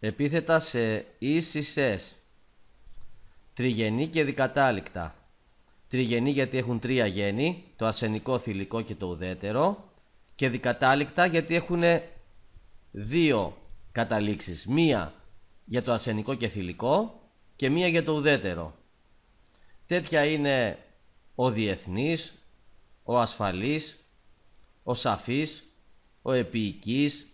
επίθετα σε ίσισες, τριγενή και δικατάληκτα. Τριγενή γιατί έχουν τρία γέννη, το ασενικό, θηλυκό και το ουδέτερο και δικατάληκτα γιατί έχουν δύο καταλήξεις. Μία για το ασενικό και θηλυκό και μία για το ουδέτερο. Τέτοια είναι ο διεθνής, ο ασφαλής, ο σαφής, ο επίοικης,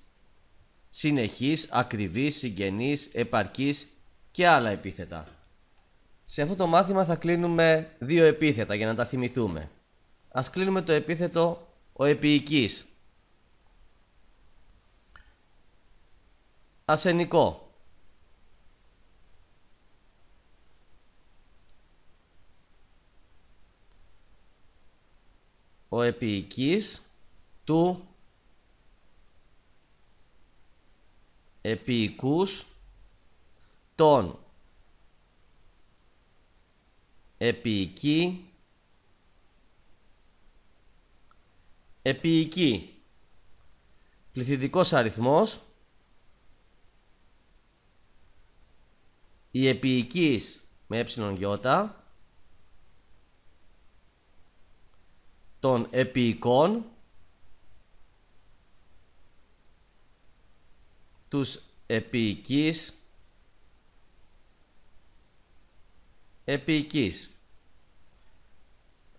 συνεχής, ακριβής, συγγενής, επαρκής και άλλα επίθετα. Σε αυτό το μάθημα θα κλείνουμε δύο επίθετα για να τα θυμηθούμε. Ας κλείνουμε το επίθετο ο επίοικης. Ασενικό. Ο επίοικης του επικούς των επικεί επίοικη πληθυντικός αριθμός η οικείς με ε των επίοικων τους επικής επικής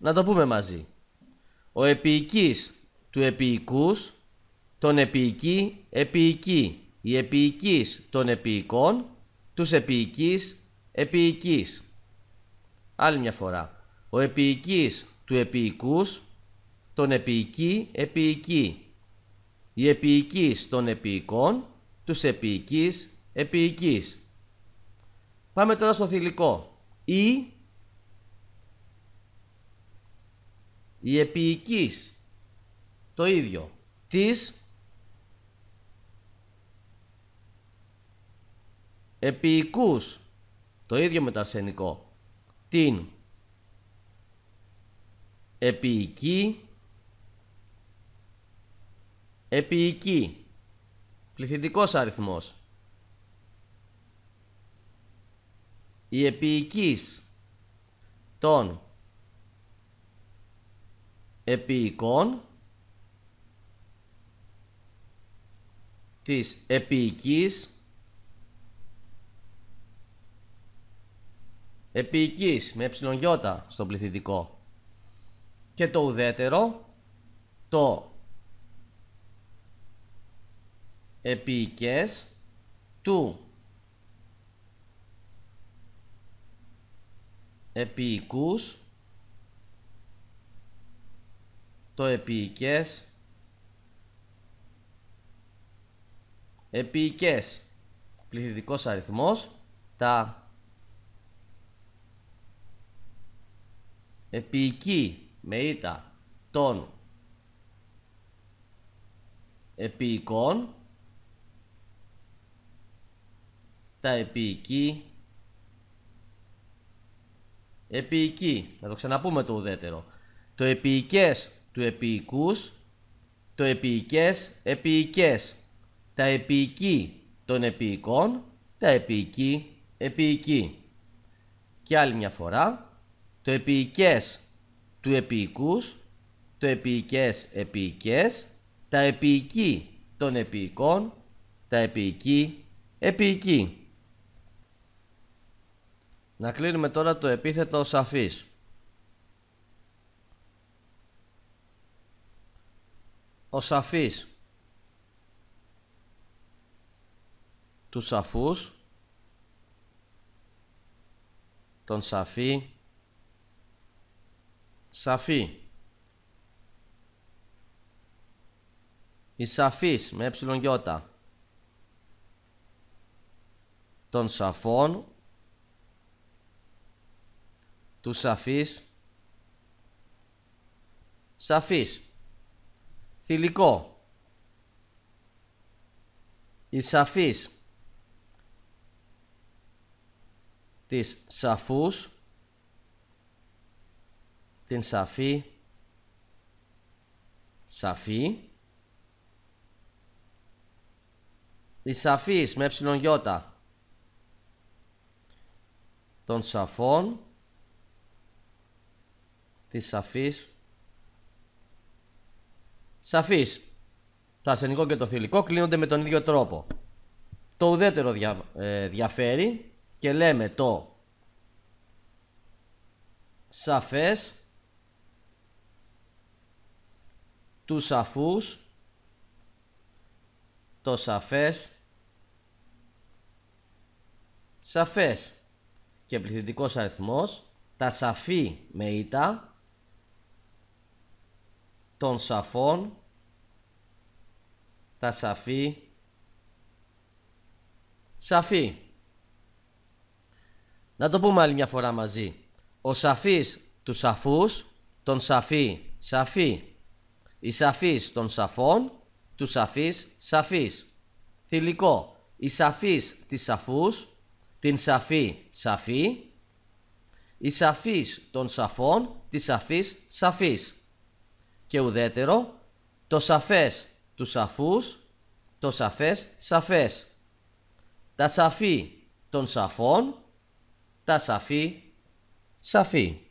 Να το πούμε μαζί. Ο επικής του επικούς τον επική επική Η επικής των επίοικων, τους επικής επικής Άλλη μια φορά. Ο επικής του επικούς τον επική επική Η επικής των επικών τους επίοικείς, επίοικείς. Πάμε τώρα στο θηλυκό. Ή η επίοικείς. Το ίδιο. Τις επίοικούς. Το ίδιο με το αρσενικό. Την επίοικη επίοικη Πληθυντικός αριθμός. Η επίοικης των επίοικών της επίοικης επίοικης με εψιλονγιώτα στον πληθυντικό και το ουδέτερο το επίκες, του επικούς, το επίκες, επίκες, πληθυντικός αριθμός τα επική με ήττα των επικών τα επίοικη. Επίοικη. Να το ξαναπούμε το ουδέτερο. Το επικές του επικούς Το επικές επικές Τα επίκη των επικών Τα επική επίοικη. Και άλλη μια φορά. Το επικές του επικούς Το επικές επικές Τα επικη των επίοικων. Τα επική επίοικη. Να κλείνουμε τώρα το επίθετο σαφής. Ο σαφής του σαφούς τον σαφή σαφή η σαφής με ε τον σαφών του σαφής σαφής θηλυκό η σαφής της σαφούς την σαφή σαφή η σαφής με ψιλον γιώτα των σαφών της σαφής. Σαφής. Το αρσενικό και το θηλυκό κλείνονται με τον ίδιο τρόπο. Το ουδέτερο ε, διαφέρει και λέμε το σαφές τους σαφούς το σαφές σαφές και πληθυντικός αριθμός τα σαφή με ήτα των σαφών, τα σαφή, σαφή. Να το πούμε άλλη μια φορά μαζί. Ο σαφής τους σαφούς, τον σαφή, σαφή. Η σαφής των σαφών, τους σαφής, σαφής. Θηλυκό. Η σαφής της σαφούς, την σαφή, σαφή. Η σαφής των σαφών, της σαφής, σαφής και ουδέτερο, το σαφές τους σαφούς, το σαφές σαφές. Τα σαφή των σαφών, τα σαφή σαφή.